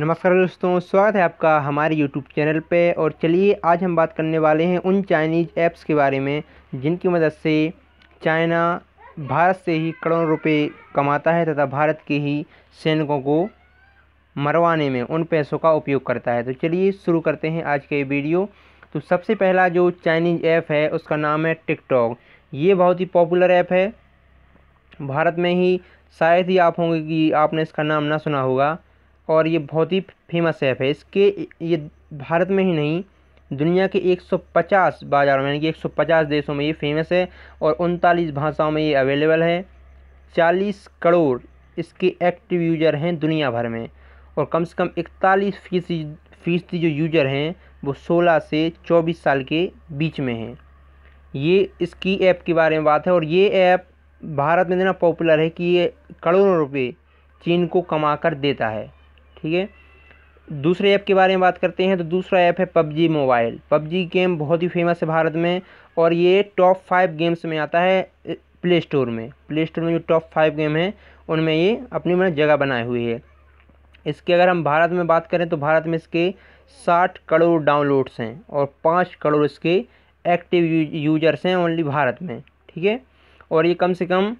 नमस्कार दोस्तों स्वागत है आपका हमारे यूट्यूब चैनल पे और चलिए आज हम बात करने वाले हैं उन चाइनीज़ ऐप्स के बारे में जिनकी मदद से चाइना भारत से ही करोड़ों रुपए कमाता है तथा भारत के ही सैनिकों को मरवाने में उन पैसों का उपयोग करता है तो चलिए शुरू करते हैं आज का ये वीडियो तो सबसे पहला जो चाइनीज़ ऐप है उसका नाम है टिकटॉक ये बहुत ही पॉपुलर ऐप है भारत में ही शायद ही आप होंगे कि आपने इसका नाम ना सुना होगा और ये बहुत ही फेमस ऐप है इसके ये भारत में ही नहीं दुनिया के 150 बाज़ारों में यानी कि 150 देशों में ये फेमस है और उनतालीस भाषाओं में ये अवेलेबल है 40 करोड़ इसके एक्टिव यूज़र हैं दुनिया भर में और कम से कम इकतालीस फीसदी फीसदी जो यूज़र हैं वो 16 से 24 साल के बीच में हैं ये इसकी ऐप के बारे में बात है और ये ऐप भारत में इतना पॉपुलर है कि ये करोड़ों रुपये चीन को कमा कर देता है ठीक है दूसरे ऐप के बारे में बात करते हैं तो दूसरा ऐप है पबजी मोबाइल पबजी गेम बहुत ही फेमस है भारत में और ये टॉप फाइव गेम्स में आता है प्ले स्टोर में प्ले स्टोर में जो टॉप फाइव गेम है उनमें ये अपनी मैंने जगह बनाई हुई है इसके अगर हम भारत में बात करें तो भारत में इसके साठ करोड़ डाउनलोड्स हैं और पाँच करोड़ इसके एक्टिव यूजर्स हैं ओनली भारत में ठीक है और ये कम से कम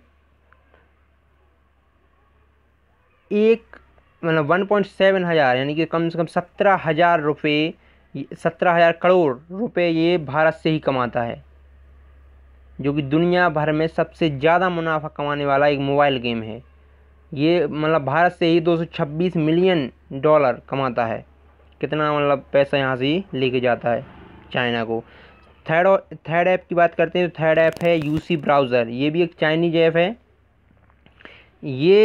एक मतलब वन पॉइंट सेवन हज़ार यानी कि कम से कम सत्रह हज़ार रुपये सत्रह हज़ार करोड़ रुपए ये भारत से ही कमाता है जो कि दुनिया भर में सबसे ज़्यादा मुनाफा कमाने वाला एक मोबाइल गेम है ये मतलब भारत से ही 226 मिलियन डॉलर कमाता है कितना मतलब पैसा यहाँ से ही लेके जाता है चाइना को थर्ड थर्ड ऐप की बात करते हैं तो थर्ड ऐप है यूसी ब्राउज़र ये भी एक चाइनीज ऐप है ये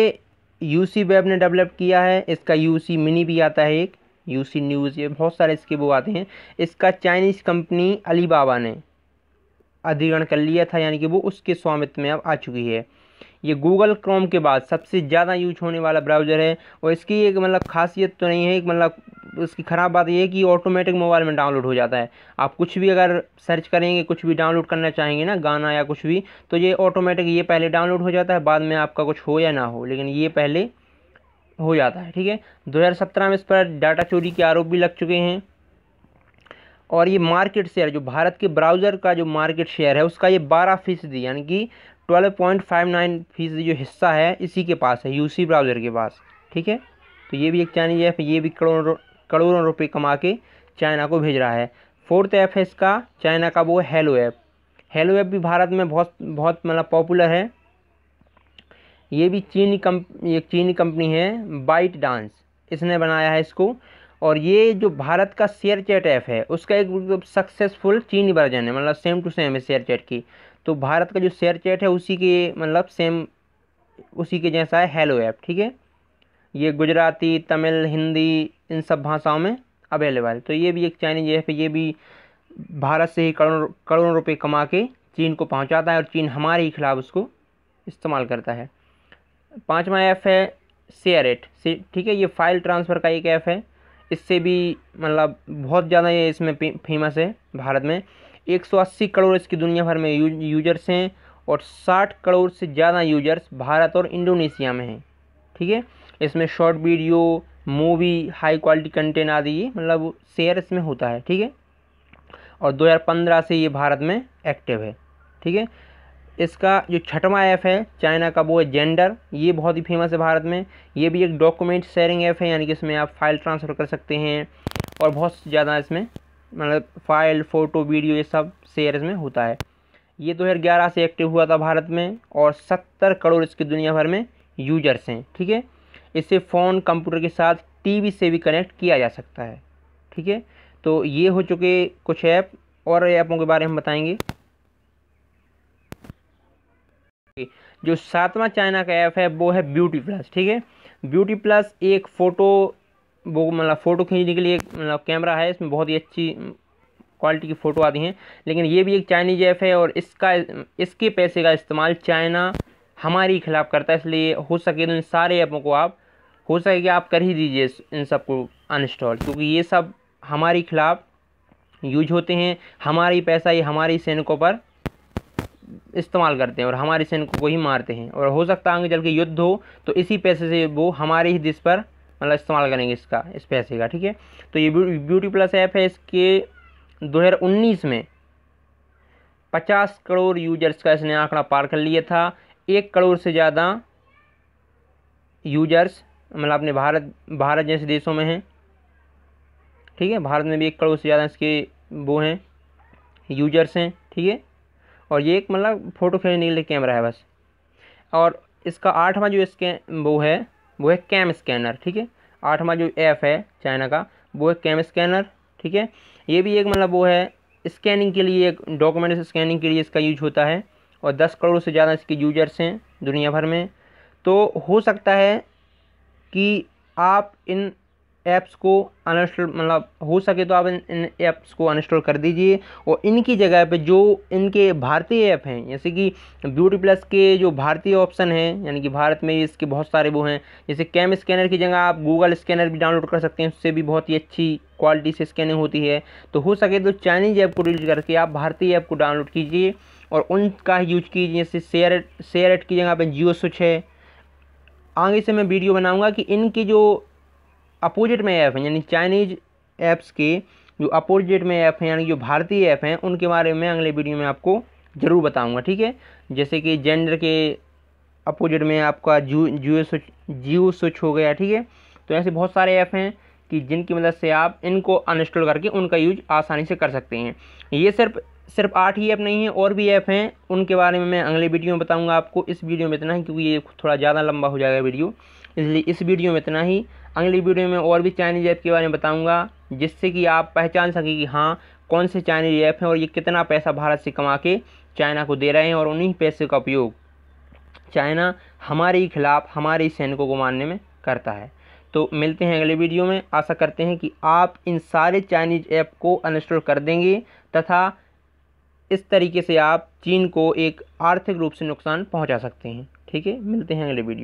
यू सी वेब ने डेवलप किया है इसका यू सी मिनी भी आता है एक यू सी न्यूज़ ये बहुत सारे इसके वो आते हैं इसका चाइनीज़ कंपनी अलीबाबा ने अधिग्रहण कर लिया था यानी कि वो उसके स्वामित्व में अब आ चुकी है ये गूगल क्रोम के बाद सबसे ज़्यादा यूज होने वाला ब्राउज़र है और इसकी एक मतलब खासियत तो नहीं है एक मतलब उसकी ख़राब बात यह है कि ऑटोमेटिक मोबाइल में डाउनलोड हो जाता है आप कुछ भी अगर सर्च करेंगे कुछ भी डाउनलोड करना चाहेंगे ना गाना या कुछ भी तो ये ऑटोमेटिक ये पहले डाउनलोड हो जाता है बाद में आपका कुछ हो या ना हो लेकिन ये पहले हो जाता है ठीक है दो में इस पर डाटा चोरी के आरोप भी लग चुके हैं और ये मार्केट शेयर जो भारत के ब्राउज़र का जो मार्केट शेयर है उसका ये बारह फीसदी यानी कि ट्वेल्व पॉइंट फाइव नाइन फीसदी जो हिस्सा है इसी के पास है यूसी ब्राउज़र के पास ठीक है तो ये भी एक चैलेंज है ये भी करोड़ों करोड़ों रुपये कमा के चाइना को भेज रहा है फोर्थ ऐप है इसका चाइना का वो हेलो ऐप हेलो ऐप भी भारत में बहुत बहुत मतलब पॉपुलर है ये भी चीनी कम एक चीनी कंपनी है बाइट डांस इसने बनाया है इसको और ये जो भारत का शेयर चैट ऐप है उसका एक मतलब सक्सेसफुल चीनी वर्जन है मतलब सेम टू सेम है शेयर चैट की तो भारत का जो शेयर चैट है उसी के मतलब सेम उसी के जैसा है हेलो ऐप ठीक है ये गुजराती तमिल हिंदी इन सब भाषाओं में अवेलेबल तो ये भी एक चाइनीज ऐप है ये भी भारत से ही करोड़ों करोड़ों रुपये कमा के चीन को पहुंचाता है और चीन हमारे ही खिलाफ उसको इस्तेमाल करता है पाँचवा ऐप है शेयर एट ठीक है ये फाइल ट्रांसफ़र का एक ऐप है इससे भी मतलब बहुत ज़्यादा ये इसमें फेमस है भारत में 180 करोड़ इसकी दुनिया भर में यू, यूजर्स हैं और 60 करोड़ से ज़्यादा यूजर्स भारत और इंडोनेशिया में हैं ठीक है थीके? इसमें short video movie high quality content आदि ये मतलब शेयर इसमें होता है ठीक है और 2015 से ये भारत में एक्टिव है ठीक है इसका जो छठवां ऐप है चाइना का वो है जेंडर ये बहुत ही फेमस है भारत में ये भी एक डॉक्यूमेंट शेयरिंग ऐप है यानी कि इसमें आप फाइल ट्रांसफ़र कर सकते हैं और बहुत ज़्यादा इसमें मतलब फाइल फ़ोटो वीडियो ये सब शेयर इसमें होता है ये दो हज़ार ग्यारह से एक्टिव हुआ था भारत में और सत्तर करोड़ इसके दुनिया भर में यूजर्स हैं ठीक है इसे फ़ोन कंप्यूटर के साथ टीवी से भी कनेक्ट किया जा सकता है ठीक है तो ये हो चुके कुछ ऐप और ऐपों के बारे में बताएंगे जो सातवां चाइना का ऐप है वो है ब्यूटी प्लस ठीक है ब्यूटी प्लस एक फ़ोटो वो मतलब फ़ोटो खींचने के लिए एक मतलब कैमरा है इसमें बहुत ही अच्छी क्वालिटी की फ़ोटो आती हैं लेकिन ये भी एक चाइनीज ऐप है और इसका इसके पैसे का इस्तेमाल चाइना हमारे खिलाफ़ करता है इसलिए हो सके तो इन सारे ऐपों को आप हो सके आप कर ही दीजिए इन सबको अनइंस्टॉल क्योंकि ये सब हमारे खिलाफ यूज होते हैं हमारी पैसा ये हमारे सैनिकों पर इस्तेमाल करते हैं और हमारे सैनिकों को ही मारते हैं और हो सकता है आगे चल के युद्ध हो तो इसी पैसे से वो हमारे ही देश पर मतलब इस्तेमाल करेंगे इसका इस पैसे का ठीक है तो ये ब्यूटी प्लस ऐप है इसके 2019 में 50 करोड़ यूजर्स का इसने आंकड़ा पार कर लिया था एक करोड़ से ज़्यादा यूजर्स मतलब अपने भारत भारत जैसे देशों में हैं ठीक है भारत में भी एक करोड़ से ज़्यादा इसके वो हैं यूजर्स हैं ठीक है और ये एक मतलब फ़ोटो खींचने के लिए कैमरा है बस और इसका आठवां जो स्कैन वो है वो है कैम स्कैनर ठीक है आठवां जो ऐप है चाइना का वो है कैम स्कैनर ठीक है ये भी एक मतलब वो है स्कैनिंग के लिए एक डॉक्यूमेंट स्कैनिंग के लिए इसका यूज होता है और दस करोड़ से ज़्यादा इसके यूजर्स हैं दुनिया भर में तो हो सकता है कि आप इन ऐप्स को अनइंस्टॉल मतलब हो सके तो आप इन इन ऐप्स को अनइंस्टॉल कर दीजिए और इनकी जगह पे जो इनके भारतीय ऐप हैं जैसे कि ब्यूटी प्लस के जो भारतीय ऑप्शन हैं यानी कि भारत में इसके बहुत सारे वो हैं जैसे कैम स्कैनर की जगह आप गूगल स्कैनर भी डाउनलोड कर सकते हैं उससे भी बहुत ही अच्छी क्वालिटी से स्कैनिंग होती है तो हो सके तो चाइनीज ऐप को डिलीट करके आप भारतीय ऐप को डाउनलोड कीजिए और उनका यूज कीजिए जैसे शेयर शेयर एट की जगह पर जियो स्विच है आगे से मैं वीडियो बनाऊंगा कि इनके जो अपोजिट में ऐप हैं यानी चाइनीज़ ऐप्स के जो अपोजिट में ऐप हैं यानी जो भारतीय ऐप हैं उनके बारे में अगले वीडियो में आपको ज़रूर बताऊंगा ठीक है जैसे कि जेंडर के अपोजिट में आपका जू जियो स्विच जियो स्विच हो गया ठीक है तो ऐसे बहुत सारे ऐप हैं कि जिनकी मदद से आप इनको अनइंस्टॉल करके उनका यूज आसानी से कर सकते हैं ये सिर्फ सिर्फ आठ ही ऐप नहीं है और भी ऐप हैं उनके बारे में मैं अगले वीडियो में बताऊंगा आपको इस वीडियो में इतना ही क्योंकि ये थोड़ा ज़्यादा लंबा हो जाएगा वीडियो इसलिए इस वीडियो में इतना ही अगली वीडियो में और भी चाइनीज़ ऐप के बारे में बताऊँगा जिससे कि आप पहचान सकें कि हाँ कौन से चाइनीज ऐप हैं और ये कितना पैसा भारत से कमा के चाइना को दे रहे हैं और उन्हीं पैसे का उपयोग चाइना हमारे ही खिलाफ़ हमारे ही सैनिकों को मारने में करता है तो मिलते हैं अगले वीडियो में आशा करते हैं कि आप इन सारे चाइनीज ऐप को अनइंस्टॉल कर देंगे तथा इस तरीके से आप चीन को एक आर्थिक रूप से नुकसान पहुंचा सकते हैं ठीक है मिलते हैं अगले वीडियो